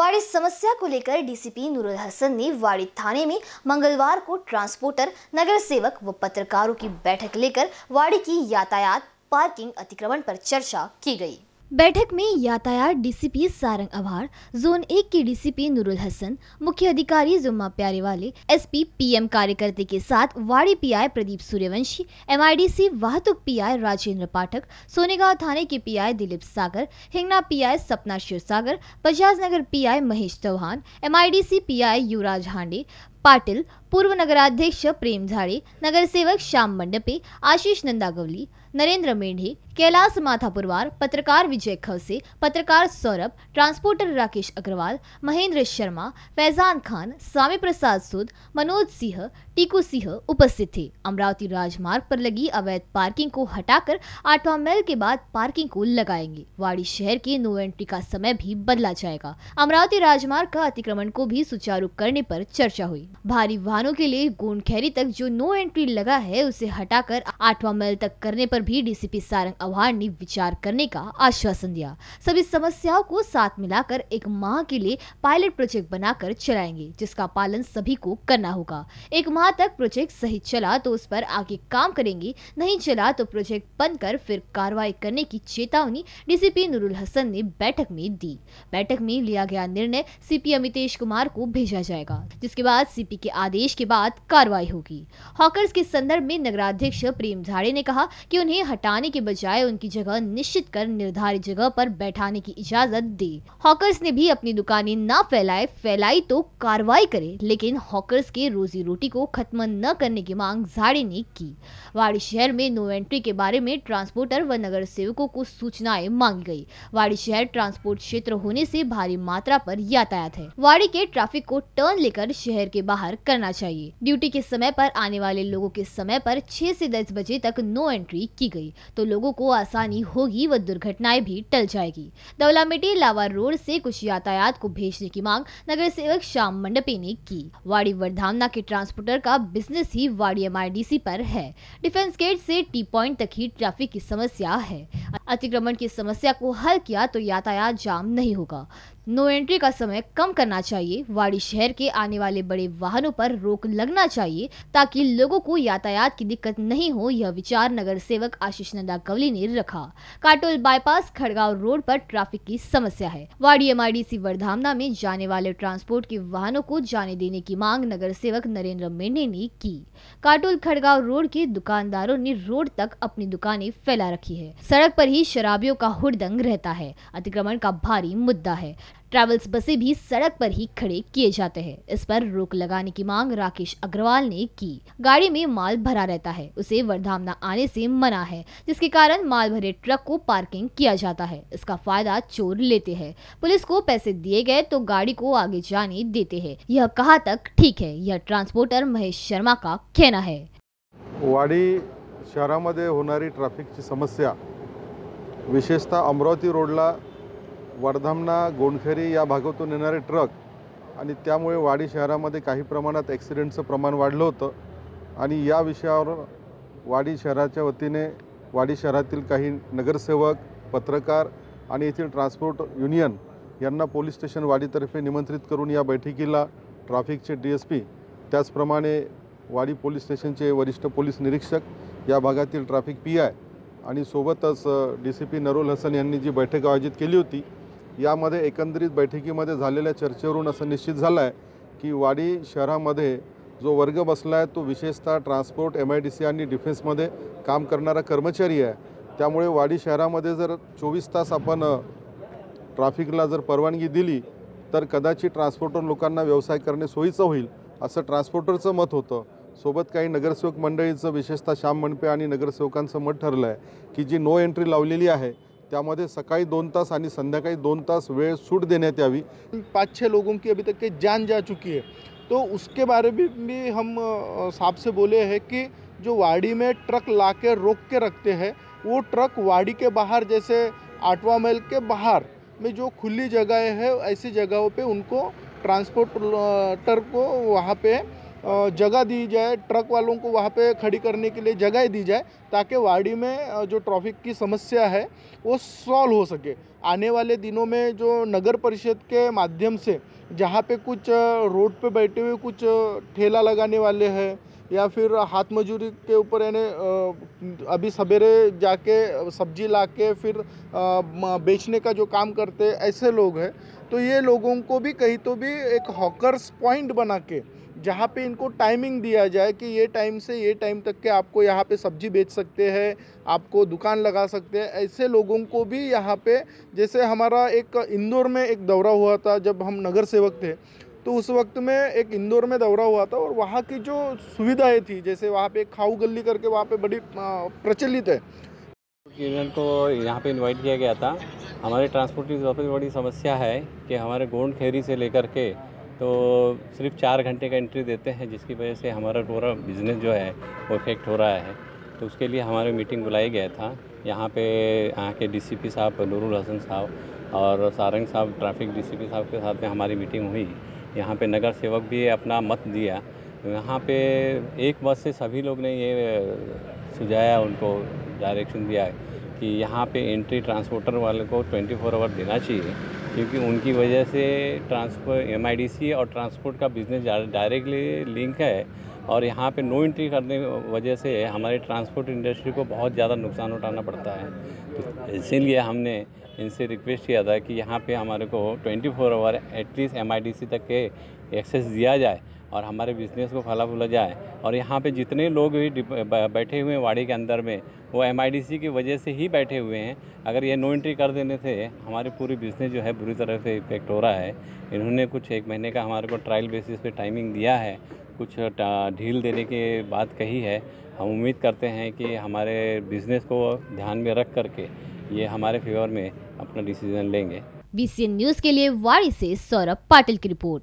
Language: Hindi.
वाड़ी समस्या को लेकर डीसीपी नूरुल हसन ने वाड़ी थाने में मंगलवार को ट्रांसपोर्टर नगर सेवक व पत्रकारों की बैठक लेकर वाड़ी की यातायात पार्किंग अतिक्रमण पर चर्चा की गई बैठक में यातायात डीसीपी सारंग अभार जोन एक के डीसीपी नूरुल हसन मुख्य अधिकारी जुम्मा प्यारे वाले पी एम कार्यकर्ते के साथ Wadi I Pradeep Suryavanshi M C वाहतुक आई राजेंद्र पाठक सोनेगांव थाने के आई दिलीप सागर Hingna I Sapna Shivsagar Bajaj Nagar I Mahesh Chauhan P I Yuvraj Hande Patil पूर्व नगराध्यक्ष प्रेम झाडे नगरसेवक श्याम मंडपे आशीष नंदागवली नरेंद्र मेढे कैलाश माथापुरवार पत्रकार विजय खवसे पत्रकार सौरभ ट्रांसपोर्टर राकेश अग्रवाल महेंद्र शर्मा फैजान खान स्वामी प्रसाद सुद मनोज सिंह टीकू सिंह उपस्थित थे अमरावती राजमार्ग पर लगी अवैध पार्किंग को हटाकर आठवा मेल के बाद पार्किंग को लगाएंगे वाड़ी शहर के नो एंट्री का समय भी बदला जाएगा अमरावती राजमार्ग का अतिक्रमण को भी सुचारू करने आरोप चर्चा हुई भारी वाहन वाहनों के लिए गोंडखेरी तक जो नो एंट्री लगा है उसे हटाकर आठवां मील तक करने पर भी डीसीपी सारंग अवार ने विचार करने का आश्वासन दिया सभी समस्याओं को साथ मिलाकर एक माह के लिए पायलट प्रोजेक्ट बनाकर चलाएंगे जिसका पालन सभी को करना होगा एक माह तक प्रोजेक्ट सही चला तो उस पर आगे काम करेंगे नहीं चला तो प्रोजेक्ट बंद कर फिर कार्रवाई करने की चेतावनी डीसीपी नूरुल हसन ने बैठक में दी बैठक में लिया गया निर्णय सीपी अमितेश कुमार को भेजा जाएगा जिसके बाद सीपी के आदेश आदेश के बाद कार्रवाई होगी हॉकर्स के संदर्भ में नगराध्यक्ष प्रेम झाड़े ने कहा कि उन्हें हटाने के बजाय उनकी जगह निश्चित कर निर्धारित जगह पर बैठाने की इजाजत दे हॉकर्स ने भी अपनी दुकानें न फैलाए फैलाई तो कार्रवाई करे लेकिन हॉकर्स के रोजी रोटी को खत्म न करने की मांग झाड़े ने की वाड़ी शहर में नो एंट्री के बारे में ट्रांसपोर्टर व नगर सेवकों को सूचनाएं मांगी गयी वाड़ी शहर ट्रांसपोर्ट क्षेत्र होने से भारी मात्रा पर यातायात है वाड़ी के ट्रैफिक को टर्न लेकर शहर के बाहर करना चाहिए चाहिए ड्यूटी के समय पर आने वाले लोगों के समय पर 6 से 10 बजे तक नो एंट्री की गई तो लोगों को आसानी होगी व दुर्घटनाएं भी टल जाएगी दौलामिटी लावा रोड से कुछ यातायात को भेजने की मांग नगर सेवक श्याम मंडपे ने की वाड़ी वर्धामना के ट्रांसपोर्टर का बिजनेस ही वाड़ी एम पर है डिफेंस गेट से टी पॉइंट तक ही ट्रैफिक की समस्या है अतिक्रमण की समस्या को हल किया तो यातायात जाम नहीं होगा नो एंट्री का समय कम करना चाहिए वाड़ी शहर के आने वाले बड़े वाहनों पर रोक लगना चाहिए ताकि लोगों को यातायात की दिक्कत नहीं हो यह विचार नगर सेवक आशीष नंदा कवली ने रखा काटोल बाईपास खड़गांव रोड पर ट्रैफिक की समस्या है वाड़ी आई वर्धामना में जाने वाले ट्रांसपोर्ट के वाहनों को जाने देने की मांग नगर सेवक नरेंद्र मेढे ने की काटोल खड़गांव रोड के दुकानदारों ने रोड तक अपनी दुकानें फैला रखी है सड़क पर ही शराबियों का हुड़दंग रहता है अतिक्रमण का भारी मुद्दा है ट्रैवल्स बसें भी सड़क पर ही खड़े किए जाते हैं इस पर रोक लगाने की मांग राकेश अग्रवाल ने की गाड़ी में माल भरा रहता है उसे वर्धामना आने से मना है जिसके कारण माल भरे ट्रक को पार्किंग किया जाता है इसका फायदा चोर लेते हैं पुलिस को पैसे दिए गए तो गाड़ी को आगे जाने देते हैं यह कहा तक ठीक है यह ट्रांसपोर्टर महेश शर्मा का कहना है वाडी शहरामध्ये होणारी ट्रॅफिकची समस्या विशेषतः अमरावती रोडला वर्धामना गोंडखेरी या भागातून येणारे ट्रक आणि त्यामुळे वाडी शहरामध्ये काही प्रमाणात ॲक्सिडेंटचं प्रमाण वाढलं होतं आणि या विषयावर वाडी शहराच्या वतीने वाडी शहरातील काही नगरसेवक पत्रकार आणि येथील ट्रान्सपोर्ट युनियन यांना पोलीस स्टेशन वाडीतर्फे निमंत्रित करून या बैठकीला ट्रॅफिकचे डी एस पी त्याचप्रमाणे वाडी पोलीस स्टेशनचे वरिष्ठ पोलीस निरीक्षक या भागातील ट्रॅफिक पी आय आणि सोबतच D C P Narol Hasan यांनी जी बैठक आयोजित केली होती यामध्ये एकंदरीत बैठकीमध्ये झालेल्या चर्चेवरून असं निश्चित झालं आहे की वाडी शहरामध्ये जो वर्ग बसला आहे तो विशेषतः transport M I D C आणि डिफेन्समध्ये काम करणारा कर्मचारी आहे त्यामुळे वाडी शहरामध्ये जर चोवीस तास आपण ट्राफिकला जर परवानगी दिली तर कदाचित ट्रान्सपोर्टर लोकांना व्यवसाय करणे सोयीचं होईल असं ट्रान्सपोर्टरचं मत होतं सोबत काही नगरसेवक मंडळीचं विशेषतः श्याम मंडपे आणि नगरसेवकांचं मत ठरलं आहे की जी नो एंट्री लावलेली आहे त्यामध्ये सकाळी दोन तास आणि संध्याकाळी दोन तास वेळ सूट देण्यात यावी पाँच छः लोगों की अभी तक के जान जा चुकी है तो उसके बारे में भी हम साहब से बोले हैं कि जो वाड़ी में ट्रक ला के रोक के रखते हैं वो ट्रक वाड़ी के बाहर जैसे आठवा मैल के बाहर में जो खुली जगह है ऐसी जगहों पे उनको ट्रांसपोर्टर को वहाँ पे जगह दी जाए ट्रक वालों को वहाँ पे खड़ी करने के लिए जगह दी जाए ताकि वाड़ी में जो ट्रैफिक की समस्या है वो सॉल्व हो सके आने वाले दिनों में जो नगर परिषद के माध्यम से जहाँ पे कुछ रोड पे बैठे हुए कुछ ठेला लगाने वाले हैं या फिर हाथ मजूरी के ऊपर यानी अभी सवेरे जाके सब्जी ला के फिर बेचने का जो काम करते ऐसे लोग हैं तो ये लोगों को भी कहीं तो भी एक हॉकर्स पॉइंट बना के जहाँ पे इनको टाइमिंग दिया जाए कि ये टाइम से ये टाइम तक के आपको यहाँ पे सब्जी बेच सकते हैं आपको दुकान लगा सकते हैं ऐसे लोगों को भी यहाँ पे जैसे हमारा एक इंदौर में एक दौरा हुआ था जब हम नगर सेवक थे तो उस वक्त में एक इंदौर में दौरा हुआ था और वहाँ की जो सुविधाएँ थी जैसे वहाँ पर खाऊ गली करके वहाँ पर बड़ी प्रचलित है यूनियन को यहाँ पे इनवाइट किया गया था हमारे ट्रांसपोर्ट की सबसे बड़ी समस्या है कि हमारे गोंड खेरी से लेकर के तो सिर्फ चार घंटे का एंट्री देते हैं जिसकी वजह से हमारा पूरा बिज़नेस जो है वो इफेक्ट हो रहा है तो उसके लिए हमारी मीटिंग बुलाई गया था यहाँ पे यहाँ के डी साहब नूरुल हसन साहब और सारंग साहब ट्रैफिक डी साहब के साथ में हमारी मीटिंग हुई यहाँ पे नगर सेवक भी अपना मत दिया यहाँ पे एक बस से सभी लोग ने ये सुझाया उनको डायरेक्शन दिया कि यहाँ पे एंट्री ट्रांसपोर्टर वाले को 24 फोर आवर देना चाहिए क्योंकि उनकी वजह से ट्रांसपोर्ट एम और ट्रांसपोर्ट का बिज़नेस डायरेक्टली लिंक है और यहाँ पे नो एंट्री करने की वजह से हमारे ट्रांसपोर्ट इंडस्ट्री को बहुत ज़्यादा नुकसान उठाना पड़ता है तो इसीलिए हमने इनसे रिक्वेस्ट किया था कि यहाँ पे हमारे को 24 फोर आवर एटलीस्ट एम तक के एक्सेस दिया जाए और हमारे बिजनेस को फला फूला जाए और यहाँ पे जितने लोग भी बैठे हुए हैं वाड़ी के अंदर में वो एम की वजह से ही बैठे हुए हैं अगर ये नो एंट्री कर देने से हमारे पूरी बिजनेस जो है बुरी तरह से इफेक्ट हो रहा है इन्होंने कुछ एक महीने का हमारे को ट्रायल बेसिस पे टाइमिंग दिया है कुछ ढील देने की बात कही है हम उम्मीद करते हैं कि हमारे बिजनेस को ध्यान में रख करके ये हमारे फेवर में अपना डिसीजन लेंगे एन न्यूज के लिए वाड़ी से सौरभ पाटिल की रिपोर्ट